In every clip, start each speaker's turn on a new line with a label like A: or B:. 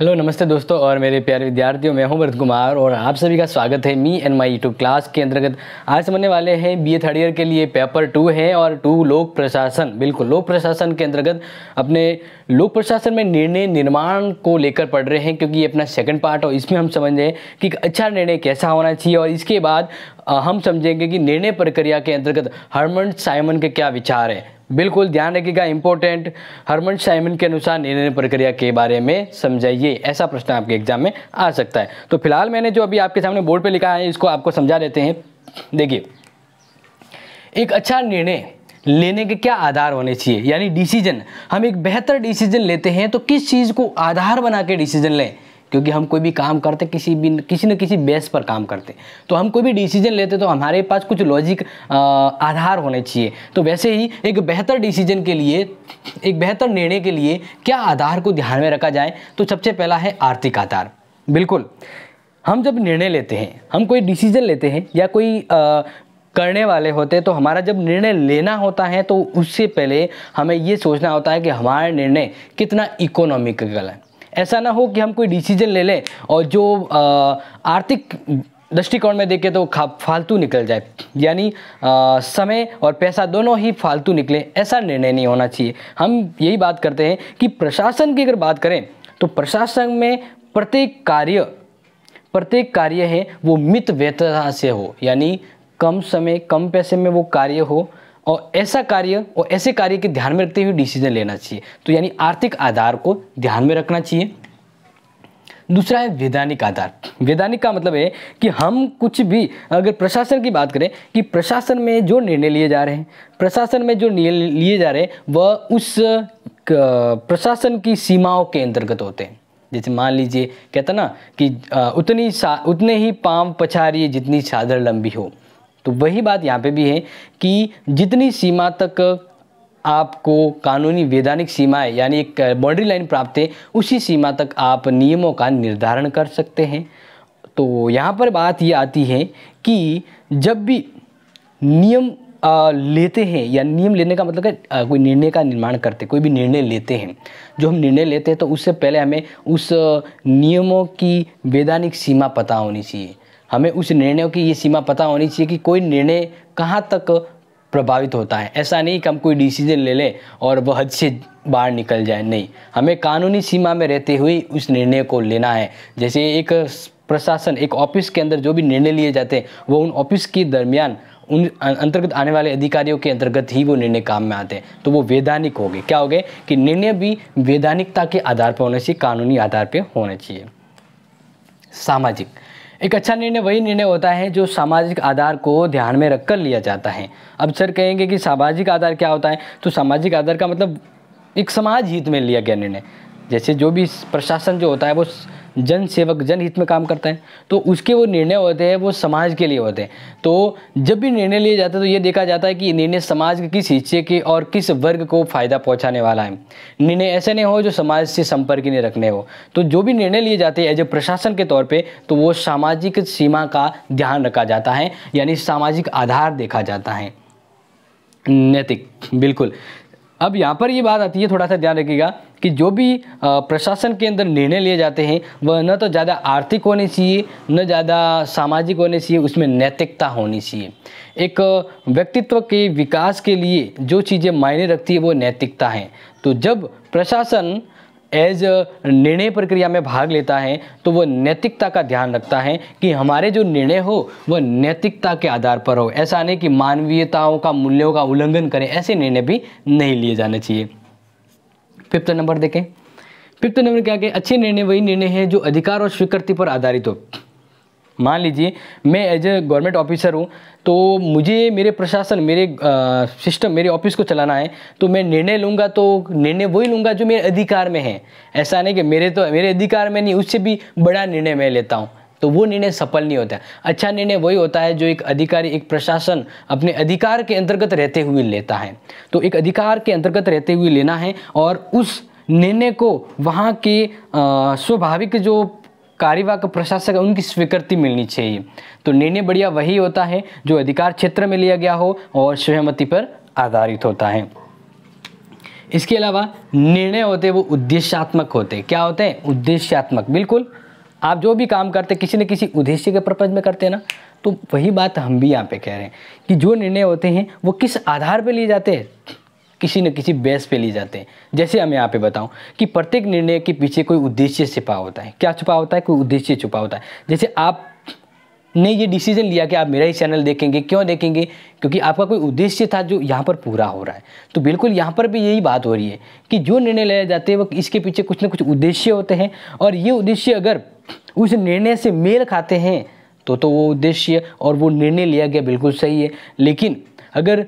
A: hello नमस्ते दोस्तों और मेरे प्यारे विद्यार्थियों मैं हूं भरत कुमार और आप सभी का स्वागत है me and my YouTube class के अंतर्गत आज समझने वाले हैं बीए थर्ड ईयर के लिए पेपर टू है और टू लोक प्रशासन बिल्कुल लोक प्रशासन के अंतर्गत अपने लोक प्रशासन में निर्णय निर्माण को लेकर पढ़ रहे हैं क्योंकि ये अपना सेकंड पार्ट और इसमें हम समझें कि अच्छा निर्णय कैसा होना चाहिए और इसके बाद हम समझेंगे कि निर्णय प्रक्रिया के अंतर्गत हरमन साइमन के क्या विचार हैं बिल्कुल ध्यान रखिएगा इंपॉर्टेंट हरमन साइमन के अनुसार निर्णय प्रक्रिया के बारे में समझाइए ऐसा प्रश्न आपके एग्जाम में आ सकता है तो फिलहाल मैंने जो अभी आपके सामने बोर्ड पर लिखा है इसको आपको समझा देते हैं देखिए एक अच्छा निर्णय लेने के क्या आधार होने चाहिए यानी डिसीजन हम एक बेहतर डिसीजन लेते हैं तो किस चीज़ को आधार बना के डिसीजन लें क्योंकि हम कोई भी काम करते किसी भी किसी न किसी बेस पर काम करते तो हम कोई भी डिसीजन लेते तो हमारे पास कुछ लॉजिक आधार होने चाहिए तो वैसे ही एक बेहतर डिसीजन के लिए एक बेहतर निर्णय के लिए क्या आधार को ध्यान में रखा जाए तो सबसे पहला है आर्थिक आधार बिल्कुल हम जब निर्णय लेते हैं हम कोई डिसीजन लेते हैं या कोई करने वाले होते तो हमारा जब निर्णय लेना होता है तो उससे पहले हमें ये सोचना होता है कि हमारा निर्णय कितना इकोनॉमिकल है ऐसा ना हो कि हम कोई डिसीजन ले लें और जो आर्थिक दृष्टिकोण में देखें तो फालतू निकल जाए यानी समय और पैसा दोनों ही फालतू निकले ऐसा निर्णय नहीं होना चाहिए हम यही बात करते हैं कि प्रशासन की अगर बात करें तो प्रशासन में प्रत्येक कार्य प्रत्येक कार्य है वो मित व्यतता से हो यानी कम समय कम पैसे में वो कार्य हो और ऐसा कार्य और ऐसे कार्य के ध्यान में रखते हुए डिसीजन लेना चाहिए तो यानी आर्थिक आधार को ध्यान में रखना चाहिए दूसरा है वैधानिक आधार वैधानिक का मतलब है कि हम कुछ भी अगर प्रशासन की बात करें कि प्रशासन में जो निर्णय लिए जा रहे हैं प्रशासन में जो निर्णय लिए जा रहे हैं वह उस प्रशासन की सीमाओं के अंतर्गत होते हैं जैसे मान लीजिए कहता ना कि उतनी उतने ही पाम पछारी जितनी चादर लंबी हो तो वही बात यहाँ पे भी है कि जितनी सीमा तक आपको कानूनी वैधानिक सीमाएं यानी एक बाउंड्री लाइन प्राप्त है उसी सीमा तक आप नियमों का निर्धारण कर सकते हैं तो यहाँ पर बात ये आती है कि जब भी नियम लेते हैं या नियम लेने का मतलब है कोई निर्णय का निर्माण करते कोई भी निर्णय लेते हैं जो हम निर्णय लेते हैं तो उससे पहले हमें उस नियमों की वैधानिक सीमा पता होनी चाहिए हमें उस निर्णयों की ये सीमा पता होनी चाहिए कि कोई निर्णय कहाँ तक प्रभावित होता है ऐसा नहीं कि हम कोई डिसीजन ले लें और वह हद से बाहर निकल जाए नहीं हमें कानूनी सीमा में रहते हुए उस निर्णय को लेना है जैसे एक प्रशासन एक ऑफिस के अंदर जो भी निर्णय लिए जाते हैं वो उन ऑफिस के दरमियान उन अं-, अंतर्गत आने वाले अधिकारियों के अंतर्गत ही वो निर्णय काम में आते हैं तो वो वैधानिक हो गए क्या हो गए कि निर्णय भी वैधानिकता के आधार पर होने चाहिए कानूनी आधार पर होने चाहिए सामाजिक एक अच्छा निर्णय वही निर्णय होता है जो सामाजिक आधार को ध्यान में रखकर लिया जाता है अब सर कहेंगे कि सामाजिक आधार क्या होता है तो सामाजिक आधार का मतलब एक समाज हित में लिया गया निर्णय जैसे जो भी प्रशासन जो होता है वो जन सेवक जनहित में काम करता है तो उसके वो निर्णय होते हैं वो समाज के लिए होते हैं तो जब भी निर्णय लिए जाते हैं तो ये देखा जाता है कि निर्णय समाज के किस हिस्से के और किस वर्ग को फ़ायदा पहुँचाने वाला है निर्णय ऐसे नहीं हो जो समाज से संपर्क नहीं रखने हो तो जो भी निर्णय लिए जाते हैं एज ए प्रशासन के तौर पर तो वो सामाजिक सीमा का ध्यान रखा जाता है यानी सामाजिक आधार देखा जाता है नैतिक बिल्कुल अब यहाँ पर ये बात आती है थोड़ा सा ध्यान रखिएगा कि जो भी प्रशासन के अंदर निर्णय लिए जाते हैं वह न तो ज़्यादा आर्थिक होने चाहिए न ज़्यादा सामाजिक होने चाहिए उसमें नैतिकता होनी चाहिए एक व्यक्तित्व के विकास के लिए जो चीज़ें मायने रखती है वो नैतिकता है तो जब प्रशासन एज निर्णय प्रक्रिया में भाग लेता है तो वह नैतिकता का ध्यान रखता है कि हमारे जो निर्णय हो वह नैतिकता के आधार पर हो ऐसा नहीं कि मानवीयताओं का मूल्यों का उल्लंघन करें ऐसे निर्णय भी नहीं लिए जाने चाहिए फिफ्थ नंबर देखें फिफ्थ नंबर क्या क्या अच्छे निर्णय वही निर्णय है जो अधिकार और स्वीकृति पर आधारित हो मान लीजिए मैं एज ए गवर्नमेंट ऑफिसर हूँ तो मुझे मेरे प्रशासन मेरे सिस्टम मेरे ऑफिस को चलाना है तो मैं निर्णय लूँगा तो निर्णय वही लूँगा जो मेरे अधिकार में है ऐसा नहीं कि मेरे तो मेरे अधिकार में नहीं उससे भी बड़ा निर्णय मैं लेता हूँ तो वो निर्णय सफल नहीं होता है अच्छा निर्णय वही होता है जो एक अधिकारी एक प्रशासन अपने अधिकार के अंतर्गत रहते हुए लेता है तो एक अधिकार के अंतर्गत रहते हुए लेना है और उस निर्णय को वहाँ के स्वाभाविक जो कार्यवाहक प्रशासक है उनकी स्वीकृति मिलनी चाहिए तो निर्णय बढ़िया वही होता है जो अधिकार क्षेत्र में लिया गया हो और सहमति पर आधारित होता है इसके अलावा निर्णय होते हैं वो उद्देश्यात्मक होते हैं क्या होते हैं उद्देश्यात्मक बिल्कुल आप जो भी काम करते किसी न किसी उद्देश्य के पर्पज़ में करते हैं ना तो वही बात हम भी यहाँ पे कह रहे हैं कि जो निर्णय होते हैं वो किस आधार पे लिए जाते हैं किसी न किसी बेस पे लिए जाते हैं जैसे हम यहाँ पे बताऊँ कि प्रत्येक निर्णय के पीछे कोई उद्देश्य छिपा होता है क्या छुपा होता है कोई उद्देश्य छुपा होता है जैसे आप ने ये डिसीजन लिया कि आप मेरा ही चैनल देखेंगे क्यों देखेंगे क्योंकि आपका कोई उद्देश्य था जो यहाँ पर पूरा हो रहा है तो बिल्कुल यहाँ पर भी यही बात हो रही है कि जो निर्णय लिया जाते हैं वो इसके पीछे कुछ ना कुछ उद्देश्य होते हैं और ये उद्देश्य अगर उस निर्णय से मेल खाते हैं तो तो वो उद्देश्य और वो निर्णय लिया गया बिल्कुल सही है लेकिन अगर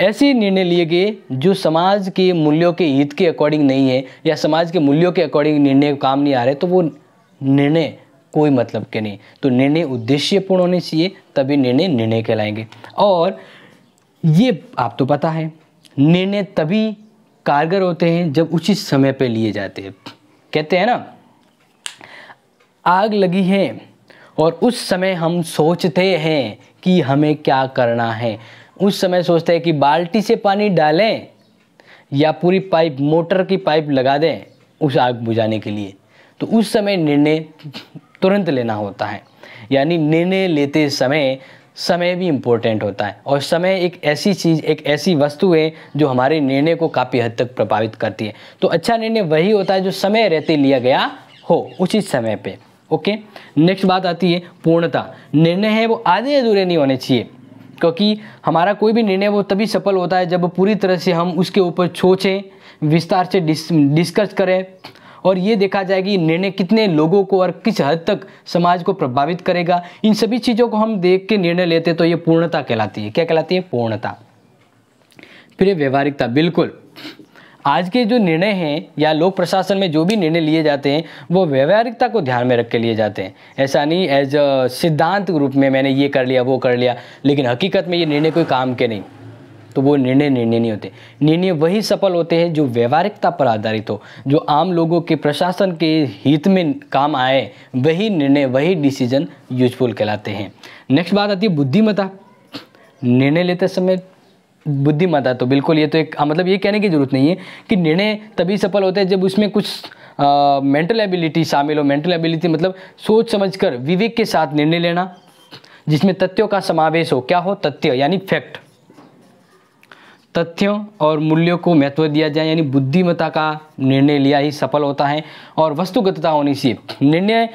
A: ऐसे निर्णय लिए गए जो समाज के मूल्यों के हित के अकॉर्डिंग नहीं है या समाज के मूल्यों के अकॉर्डिंग निर्णय काम नहीं आ रहे तो वो निर्णय कोई मतलब के नहीं तो निर्णय उद्देश्यपूर्ण होने चाहिए तभी निर्णय निर्णय कहलाएंगे और ये आप तो पता है निर्णय तभी कारगर होते हैं जब उचित समय पर लिए जाते हैं कहते हैं ना आग लगी है और उस समय हम सोचते हैं कि हमें क्या करना है उस समय सोचते हैं कि बाल्टी से पानी डालें या पूरी पाइप मोटर की पाइप लगा दें उस आग बुझाने के लिए तो उस समय निर्णय तुरंत लेना होता है यानी निर्णय लेते समय समय भी इम्पोर्टेंट होता है और समय एक ऐसी चीज़ एक ऐसी वस्तु है जो हमारे निर्णय को काफ़ी हद तक प्रभावित करती है तो अच्छा निर्णय वही होता है जो समय रहते लिया गया हो उचित समय पे ओके नेक्स्ट बात आती है पूर्णता निर्णय है वो आधे अधूरे नहीं होने चाहिए क्योंकि हमारा कोई भी निर्णय वो तभी सफल होता है जब पूरी तरह से हम उसके ऊपर सोचें विस्तार से डिस्कस करें और ये देखा जाएगी निर्णय कितने लोगों को और किस हद तक समाज को प्रभावित करेगा इन सभी चीज़ों को हम देख के निर्णय लेते तो ये पूर्णता कहलाती है क्या कहलाती है पूर्णता फिर व्यवहारिकता बिल्कुल आज के जो निर्णय हैं या लोक प्रशासन में जो भी निर्णय लिए जाते हैं वो व्यवहारिकता को ध्यान में रख के लिए जाते हैं ऐसा नहीं एज सिद्धांत रूप में मैंने ये कर लिया वो कर लिया लेकिन हकीकत में ये निर्णय कोई काम के नहीं तो वो निर्णय निर्णय नहीं होते निर्णय वही सफल होते हैं जो व्यवहारिकता पर आधारित हो जो आम लोगों के प्रशासन के हित में काम आए वही निर्णय वही डिसीजन यूजफुल कहलाते हैं नेक्स्ट बात आती है बुद्धिमता निर्णय लेते समय बुद्धिमता तो बिल्कुल ये तो एक हाँ, मतलब ये कहने की ज़रूरत नहीं है कि निर्णय तभी सफल होते हैं जब उसमें कुछ मेंटल एबिलिटी शामिल हो मेंटल एबिलिटी मतलब सोच समझकर विवेक के साथ निर्णय लेना जिसमें तथ्यों का समावेश हो क्या हो तथ्य यानी फैक्ट तथ्यों और मूल्यों को महत्व दिया जाए यानी बुद्धिमत्ता का निर्णय लिया ही सफल होता है और वस्तुगतता होनी चाहिए निर्णय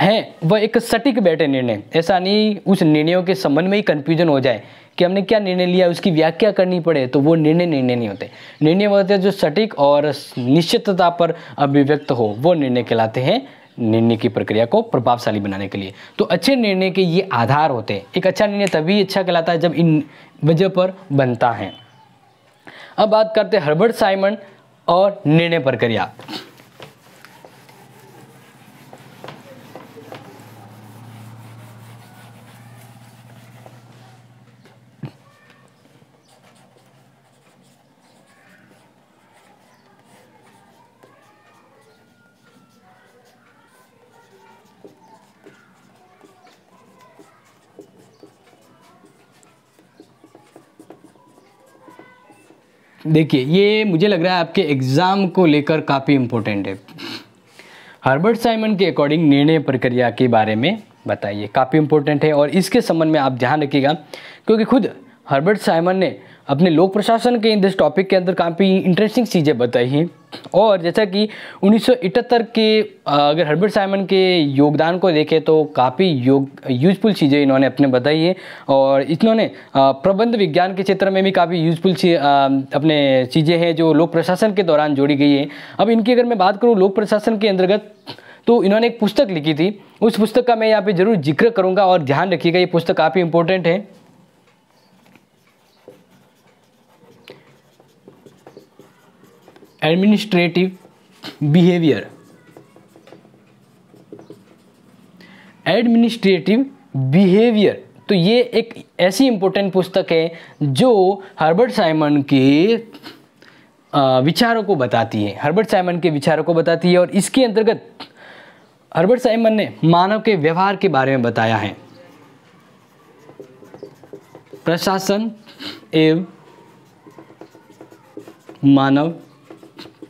A: है वह एक सटीक बैठे निर्णय ऐसा नहीं उस निर्णयों के संबंध में ही कन्फ्यूजन हो जाए कि हमने क्या निर्णय लिया उसकी व्याख्या करनी पड़े तो वो निर्णय निर्णय नहीं होते निर्णय होते जो सटीक और निश्चितता पर अभिव्यक्त हो वो निर्णय कहलाते हैं निर्णय की प्रक्रिया को प्रभावशाली बनाने के लिए तो अच्छे निर्णय के ये आधार होते हैं एक अच्छा निर्णय तभी अच्छा कहलाता है जब इन वजह पर बनता है अब बात करते हैं हर्बर्ट साइमन और निर्णय प्रक्रिया देखिए ये मुझे लग रहा है आपके एग्ज़ाम को लेकर काफ़ी इम्पोर्टेंट है हर्बर्ट साइमन के अकॉर्डिंग निर्णय प्रक्रिया के बारे में बताइए काफ़ी इंपॉर्टेंट है और इसके संबंध में आप ध्यान रखिएगा क्योंकि खुद हर्बर्ट साइमन ने अपने लोक प्रशासन के इन दिस टॉपिक के अंदर काफ़ी इंटरेस्टिंग चीज़ें बताई हैं और जैसा कि 1971 के अगर हर्बर्ट साइमन के योगदान को देखें तो काफ़ी योग यूजफुल चीज़ें इन्होंने अपने बताई है और इन्होंने प्रबंध विज्ञान के क्षेत्र में भी काफ़ी यूजफुल ची अपने चीज़ें हैं जो लोक प्रशासन के दौरान जोड़ी गई है अब इनकी अगर मैं बात करूँ लोक प्रशासन के अंतर्गत तो इन्होंने एक पुस्तक लिखी थी उस पुस्तक का मैं यहाँ पर ज़रूर जिक्र करूँगा और ध्यान रखिएगा ये पुस्तक काफ़ी इंपॉर्टेंट है एडमिनिस्ट्रेटिव बिहेवियर एडमिनिस्ट्रेटिव बिहेवियर तो ये एक ऐसी इंपॉर्टेंट पुस्तक है जो हर्बर्ट साइमन के विचारों को बताती है हर्बर्ट साइमन के विचारों को बताती है और इसके अंतर्गत हर्बर्ट साइमन ने मानव के व्यवहार के बारे में बताया है प्रशासन एवं मानव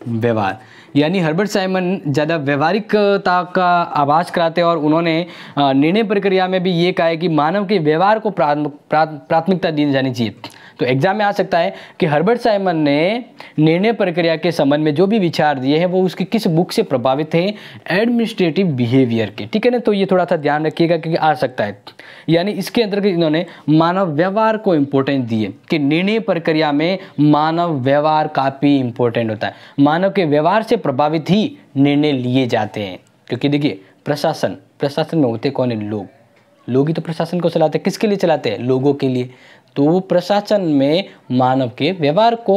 A: व्यवहार यानी हर्बर्ट साइमन ज़्यादा व्यवहारिकता का आवाज कराते और उन्होंने निर्णय प्रक्रिया में भी ये कहा है कि मानव के व्यवहार को प्राथमिकता दी जानी चाहिए तो एग्जाम में आ सकता है कि हर्बर्ट साइमन ने निर्णय प्रक्रिया के संबंध में जो भी विचार दिए हैं वो उसकी किस बुक से प्रभावित हैं एडमिनिस्ट्रेटिव बिहेवियर के ठीक है ना तो ये थोड़ा सा ध्यान रखिएगा क्योंकि आ सकता है यानी इसके अंतर्गत इन्होंने मानव व्यवहार को इम्पोर्टेंस दिए कि निर्णय प्रक्रिया में मानव व्यवहार काफ़ी इम्पोर्टेंट होता है मानव के व्यवहार से प्रभावित ही निर्णय लिए जाते हैं क्योंकि देखिए प्रशासन प्रशासन में होते कौन है लोग लोग ही तो प्रशासन को चलाते हैं किसके लिए चलाते हैं लोगों के लिए तो वो प्रशासन में मानव के व्यवहार को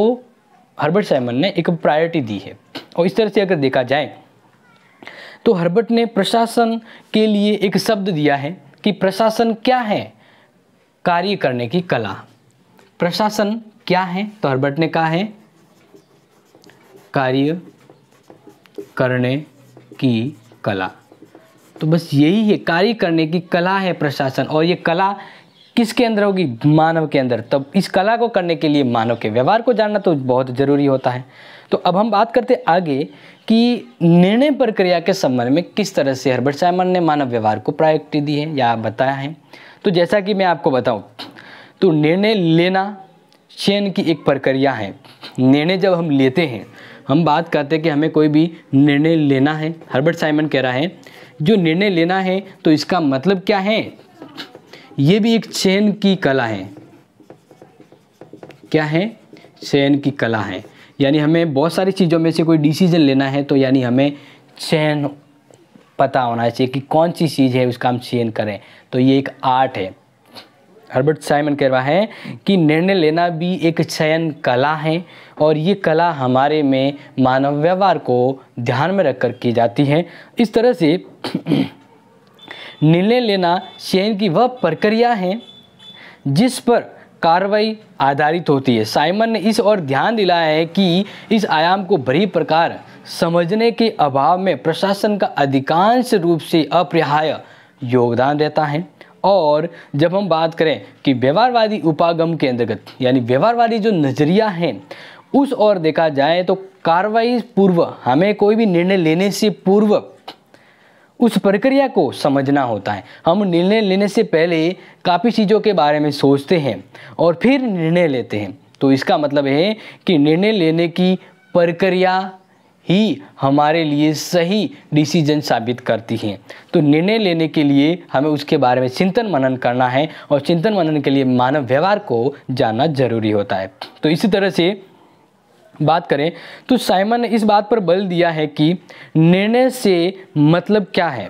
A: हर्बर्ट साइमन ने एक प्रायोरिटी दी है और इस तरह से अगर देखा जाए तो हर्बर्ट ने प्रशासन के लिए एक शब्द दिया है कि प्रशासन क्या है कार्य करने की कला प्रशासन क्या है तो हर्बर्ट ने कहा है कार्य करने की कला तो बस यही है कार्य करने की कला है प्रशासन और ये कला किसके अंदर होगी मानव के अंदर तब इस कला को करने के लिए मानव के व्यवहार को जानना तो बहुत ज़रूरी होता है तो अब हम बात करते आगे कि निर्णय प्रक्रिया के संबंध में किस तरह से हर्बर्ट साइमन ने मानव व्यवहार को प्रायोरिटी दी है या बताया है तो जैसा कि मैं आपको बताऊं तो निर्णय लेना चयन की एक प्रक्रिया है निर्णय जब हम लेते हैं हम बात करते हैं कि हमें कोई भी निर्णय लेना है हर्बर्ट साइमन कह रहा है जो निर्णय लेना है तो इसका मतलब क्या है ये भी एक चयन की कला है क्या है चयन की कला है यानी हमें बहुत सारी चीज़ों में से कोई डिसीजन लेना है तो यानी हमें चयन पता होना चाहिए कि कौन सी चीज़ है उसका हम चयन करें तो ये एक आर्ट है हर्बर्ट साइमन कह रहा है कि निर्णय लेना भी एक चयन कला है और ये कला हमारे में मानव व्यवहार को ध्यान में रख कर की जाती है इस तरह से निर्णय लेना चयन की वह प्रक्रिया है जिस पर कार्रवाई आधारित होती है साइमन ने इस ओर ध्यान दिलाया है कि इस आयाम को बड़ी प्रकार समझने के अभाव में प्रशासन का अधिकांश रूप से अपरिहाय योगदान रहता है और जब हम बात करें कि व्यवहारवादी उपागम के अंतर्गत यानी व्यवहारवादी जो नज़रिया है उस ओर देखा जाए तो कार्रवाई पूर्व हमें कोई भी निर्णय लेने से पूर्व उस प्रक्रिया को समझना होता है हम निर्णय लेने से पहले काफ़ी चीज़ों के बारे में सोचते हैं और फिर निर्णय लेते हैं तो इसका मतलब है कि निर्णय लेने की प्रक्रिया ही हमारे लिए सही डिसीजन साबित करती है तो निर्णय लेने के लिए हमें उसके बारे में चिंतन मनन करना है और चिंतन मनन के लिए मानव व्यवहार को जानना जरूरी होता है तो इसी तरह से बात करें तो साइमन ने इस बात पर बल दिया है कि निर्णय से मतलब क्या है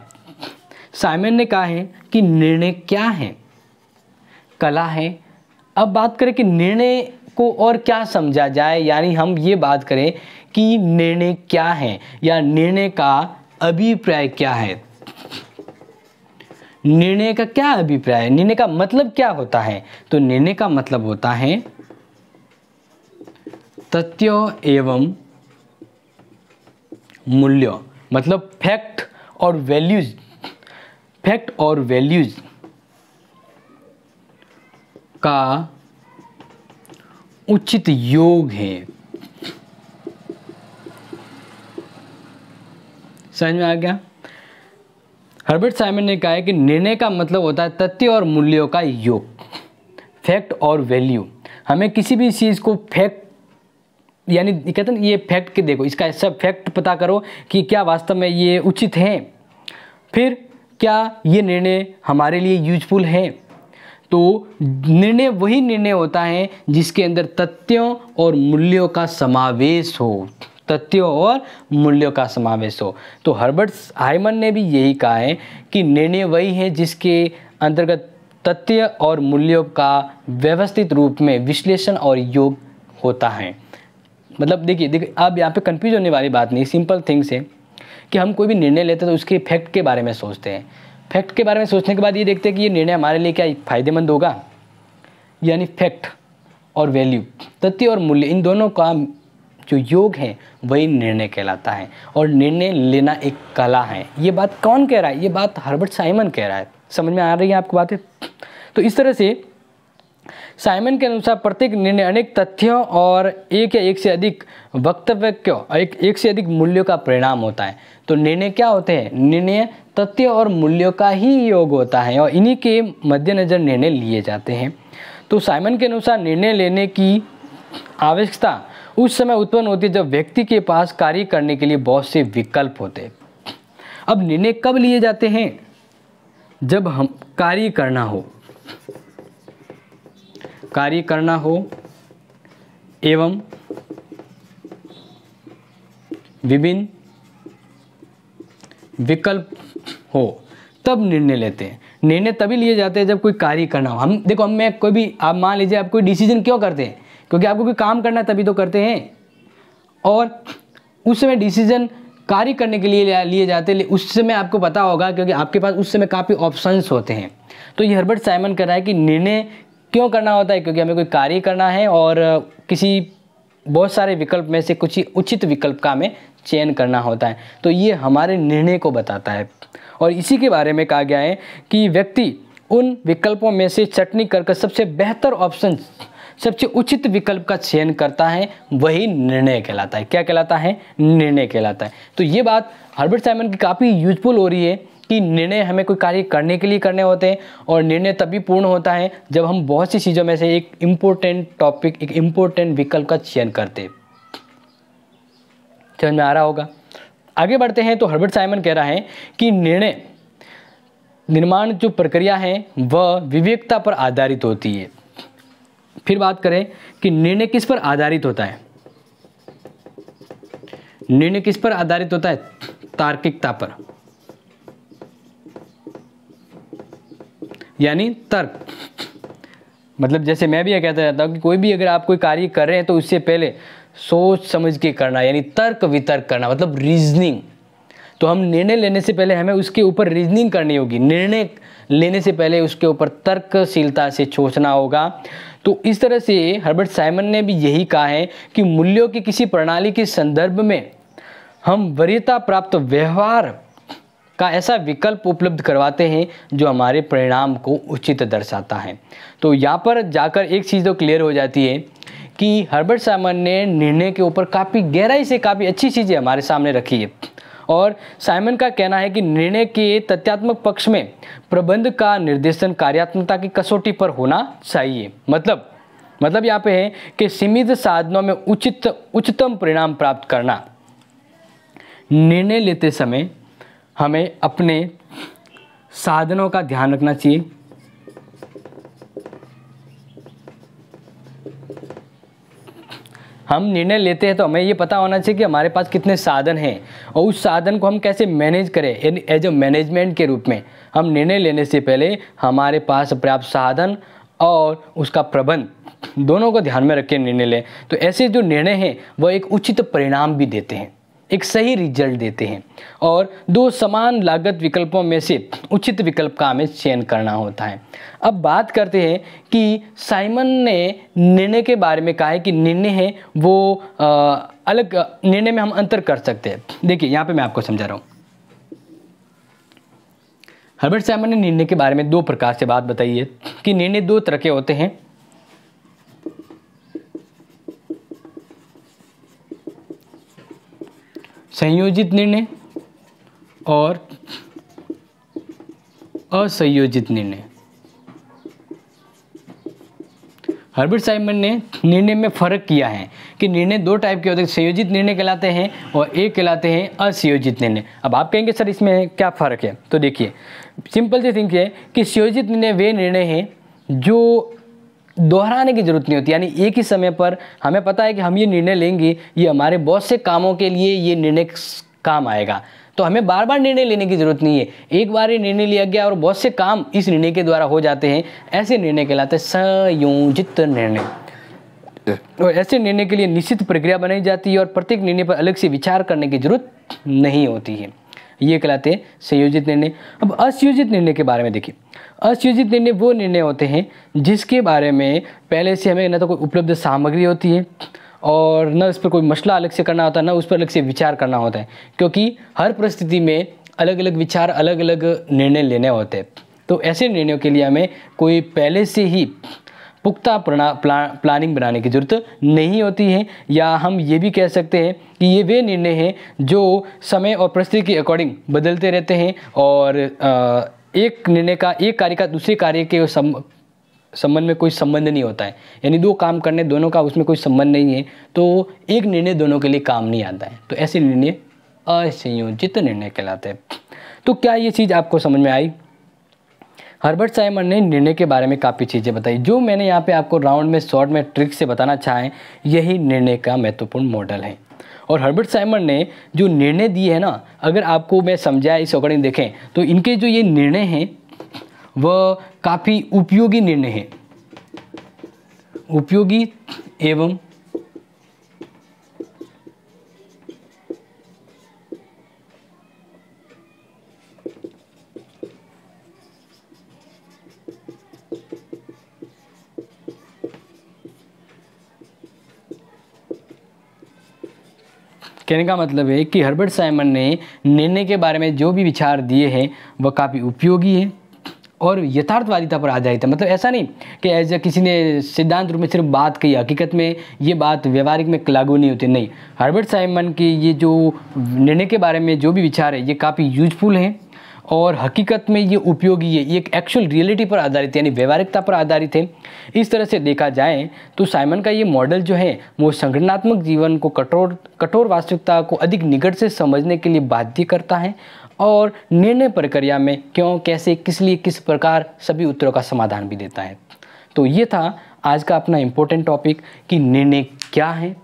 A: साइमन ने कहा है कि निर्णय क्या है कला है अब बात करें कि निर्णय को और क्या समझा जाए यानी हम ये बात करें कि निर्णय क्या है या निर्णय का अभिप्राय क्या है निर्णय का क्या अभिप्राय निर्णय का मतलब क्या होता है तो निर्णय का मतलब होता है सत्य एवं मूल्य मतलब फैक्ट और वैल्यूज फैक्ट और वैल्यूज का उचित योग है समझ में आ गया हर्बर्ट साइमन ने कहा है कि निर्णय का मतलब होता है तथ्य और मूल्यों का योग फैक्ट और वैल्यू हमें किसी भी चीज़ को फैक्ट यानी कहते हैं ये फैक्ट के देखो इसका सब फैक्ट पता करो कि क्या वास्तव में ये उचित हैं फिर क्या ये निर्णय हमारे लिए यूजफुल हैं तो निर्णय वही निर्णय होता है जिसके अंदर तथ्यों और मूल्यों का समावेश हो तथ्यों और मूल्यों का समावेश हो तो हर्बर्ट हाइमन ने भी यही कहा है कि निर्णय वही है जिसके अंतर्गत तथ्य और मूल्यों का व्यवस्थित रूप में विश्लेषण और योग होता है मतलब देखिए देखिए आप यहाँ पे कंफ्यूज होने वाली बात नहीं सिंपल थिंग से कि हम कोई भी निर्णय लेते हैं तो उसके इफेक्ट के बारे में सोचते हैं फैक्ट के बारे में सोचने के बाद ये देखते हैं कि ये निर्णय हमारे लिए क्या फ़ायदेमंद होगा यानी फैक्ट और वैल्यू तथ्य और मूल्य इन दोनों का जो योग है वही निर्णय कहलाता है और निर्णय लेना एक कला है ये बात कौन कह रहा है ये बात हर्बर्ट साइमन कह रहा है समझ में आ रही है आपको बातें तो इस तरह से साइमन के अनुसार प्रत्येक निर्णय अनेक तथ्यों और एक या एक से अधिक वक्तव्य क्यों एक एक से अधिक मूल्यों का परिणाम होता है तो निर्णय क्या होते हैं निर्णय तथ्य और मूल्यों का ही योग होता है और इन्हीं के मद्देनज़र निर्णय लिए जाते हैं तो साइमन के अनुसार निर्णय लेने की आवश्यकता उस समय उत्पन्न होती है जब व्यक्ति के पास कार्य करने के लिए बहुत से विकल्प होते अब निर्णय कब लिए जाते हैं जब हम कार्य करना हो कार्य करना हो एवं विभिन्न विकल्प हो तब निर्णय लेते हैं निर्णय तभी लिए जाते हैं जब कोई कार्य करना हो हम देखो हम मैं कोई भी आप मान लीजिए आप कोई डिसीजन क्यों करते हैं क्योंकि आपको कोई काम करना है तभी तो करते हैं और उस समय डिसीजन कार्य करने के लिए लिए जाते हैं उस समय आपको पता होगा क्योंकि आपके पास उस समय काफ़ी ऑप्शंस होते हैं तो ये हर्बर्ट साइमन कह रहा है कि निर्णय क्यों करना होता है क्योंकि हमें कोई कार्य करना है और किसी बहुत सारे विकल्प में से कुछ ही उचित विकल्प का हमें चयन करना होता है तो ये हमारे निर्णय को बताता है और इसी के बारे में कहा गया है कि व्यक्ति उन विकल्पों में से चटनी करके सबसे बेहतर ऑप्शन सबसे उचित विकल्प का चयन करता है वही निर्णय कहलाता है क्या कहलाता है निर्णय कहलाता है तो ये बात हर्बर्ट साइमन की काफ़ी यूजफुल हो रही है कि निर्णय हमें कोई कार्य करने के लिए करने होते हैं और निर्णय तभी पूर्ण होता है जब हम बहुत सी चीज़ों में से एक इम्पोर्टेंट टॉपिक एक इम्पोर्टेंट विकल्प का चयन करते हैं समझ में आ रहा होगा आगे बढ़ते हैं तो हर्बर्ट साइमन कह रहा है कि निर्णय निर्माण जो प्रक्रिया है वह विवेकता पर आधारित होती है फिर बात करें कि निर्णय किस पर आधारित होता है निर्णय किस पर आधारित होता है तार्किकता पर यानी तर्क मतलब जैसे मैं भी यह कहता रहता हूँ कि कोई भी अगर आप कोई कार्य कर रहे हैं तो उससे पहले सोच समझ के करना यानी तर्क वितर्क करना मतलब रीजनिंग तो हम निर्णय लेने से पहले हमें उसके ऊपर रीजनिंग करनी होगी निर्णय लेने से पहले उसके ऊपर तर्कशीलता से सोचना होगा तो इस तरह से हर्बर्ट साइमन ने भी यही कहा है कि मूल्यों की किसी प्रणाली के संदर्भ में हम वरीयता प्राप्त व्यवहार का ऐसा विकल्प उपलब्ध करवाते हैं जो हमारे परिणाम को उचित दर्शाता है तो यहाँ पर जाकर एक चीज़ तो क्लियर हो जाती है कि हर्बर्ट साइमन ने निर्णय के ऊपर काफ़ी गहराई से काफ़ी अच्छी चीज़ें हमारे सामने रखी है और साइमन का कहना है कि निर्णय के तथ्यात्मक पक्ष में प्रबंध का निर्देशन कार्यात्मकता की कसौटी पर होना चाहिए मतलब मतलब यहाँ पे है कि सीमित साधनों में उचित उच्चतम परिणाम प्राप्त करना निर्णय लेते समय हमें अपने साधनों का ध्यान रखना चाहिए हम निर्णय लेते हैं तो हमें ये पता होना चाहिए कि हमारे पास कितने साधन हैं और उस साधन को हम कैसे मैनेज करें एज अ मैनेजमेंट के रूप में हम निर्णय लेने से पहले हमारे पास पर्याप्त साधन और उसका प्रबंध दोनों को ध्यान में रखें निर्णय लें तो ऐसे जो निर्णय हैं वह एक उचित परिणाम भी देते हैं एक सही रिजल्ट देते हैं और दो समान लागत विकल्पों में से उचित विकल्प का हमें चयन करना होता है अब बात करते हैं कि साइमन ने निर्णय के बारे में कहा है कि निर्णय है वो आ, अलग निर्णय में हम अंतर कर सकते हैं देखिए यहाँ पे मैं आपको समझा रहा हूँ हर्बर्ट साइमन ने निर्णय के बारे में दो प्रकार से बात बताई है कि निर्णय दो तरह के होते हैं संयोजित निर्णय और असंयोजित निर्णय हर्बर्ट साइमन ने निर्णय में फ़र्क किया है कि निर्णय दो टाइप के होते हैं संयोजित निर्णय कहलाते हैं और एक कहलाते हैं असंयोजित निर्णय अब आप कहेंगे सर इसमें क्या फ़र्क है तो देखिए सिंपल से थिंक है कि संयोजित निर्णय वे निर्णय हैं जो दोहराने की ज़रूरत नहीं होती यानी एक ही समय पर हमें पता है कि हम ये निर्णय लेंगे ये हमारे बहुत से कामों के लिए ये निर्णय काम आएगा तो हमें बार बार निर्णय लेने की ज़रूरत नहीं है एक बार ये निर्णय लिया गया और बहुत से काम इस निर्णय के द्वारा हो जाते हैं ऐसे निर्णय कहलाते हैं संयोजित निर्णय और ऐसे निर्णय के लिए निश्चित प्रक्रिया बनाई जाती है और प्रत्येक निर्णय पर अलग से विचार करने की जरूरत नहीं होती है ये कहलाते हैं संयोजित निर्णय अब असयोजित निर्णय के बारे में देखिए असयोजित निर्णय वो निर्णय होते हैं जिसके बारे में पहले से हमें ना तो कोई उपलब्ध सामग्री होती है और ना उस पर कोई मसला अलग से करना होता है ना उस पर अलग से विचार करना होता है क्योंकि हर परिस्थिति में अलग अलग विचार अलग अलग निर्णय लेने होते हैं तो ऐसे निर्णयों के लिए हमें कोई पहले से ही पुख्ता प्ला, प्लानिंग बनाने की ज़रूरत नहीं होती है या हम ये भी कह सकते हैं कि ये वे निर्णय हैं जो समय और परिस्थिति के अकॉर्डिंग बदलते रहते हैं और एक निर्णय का एक कार्य का दूसरे कार्य के संबंध में कोई संबंध नहीं होता है यानी दो काम करने दोनों का उसमें कोई संबंध नहीं है तो एक निर्णय दोनों के लिए काम नहीं आता है तो ऐसे निर्णय असंयोजित निर्णय कहलाते हैं तो क्या ये चीज़ आपको समझ में आई हर्बर्ट साइमन ने निर्णय के बारे में काफ़ी चीज़ें बताई जो मैंने यहाँ पे आपको राउंड में शॉर्ट में ट्रिक से बताना चाहें यही निर्णय का महत्वपूर्ण मॉडल है और हर्बर्ट साइमन ने जो निर्णय दिए हैं ना अगर आपको मैं समझाया इस अकॉर्डिंग देखें तो इनके जो ये निर्णय हैं वह काफ़ी उपयोगी निर्णय हैं उपयोगी एवं कहने का मतलब है कि हर्बर्ट साइमन ने निर्णय के बारे में जो भी विचार दिए हैं वह काफ़ी उपयोगी है और यथार्थवादिता पर आधारित है मतलब ऐसा नहीं कि एज ए किसी ने सिद्धांत रूप में सिर्फ बात कही हकीकत में ये बात व्यवहारिक में लागू नहीं होती नहीं हर्बर्ट साइमन की ये जो निर्णय के बारे में जो भी विचार है ये काफ़ी यूजफुल हैं और हकीकत में ये उपयोगी है ये एक एक्चुअल रियलिटी पर आधारित है यानी व्यवहारिकता पर आधारित है इस तरह से देखा जाए तो साइमन का ये मॉडल जो है वो संगठनात्मक जीवन को कठोर कठोर वास्तविकता को अधिक निकट से समझने के लिए बाध्य करता है और निर्णय प्रक्रिया में क्यों कैसे किस लिए किस प्रकार सभी उत्तरों का समाधान भी देता है तो ये था आज का अपना इम्पोर्टेंट टॉपिक कि निर्णय क्या है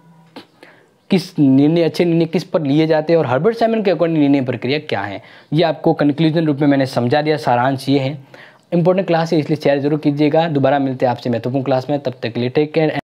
A: किस निर्णय अच्छे निर्णय किस पर लिए जाते हैं और हर्बर्ट साइमन के अकॉर्डिंग निर्णय प्रक्रिया क्या है ये आपको कंक्लूजन रूप में मैंने समझा दिया सारांश ये है इंपॉर्टेंट क्लास है इसलिए शेयर जरूर कीजिएगा दोबारा मिलते हैं आपसे महत्वपूर्ण क्लास में तब तक के लिए टेक केयर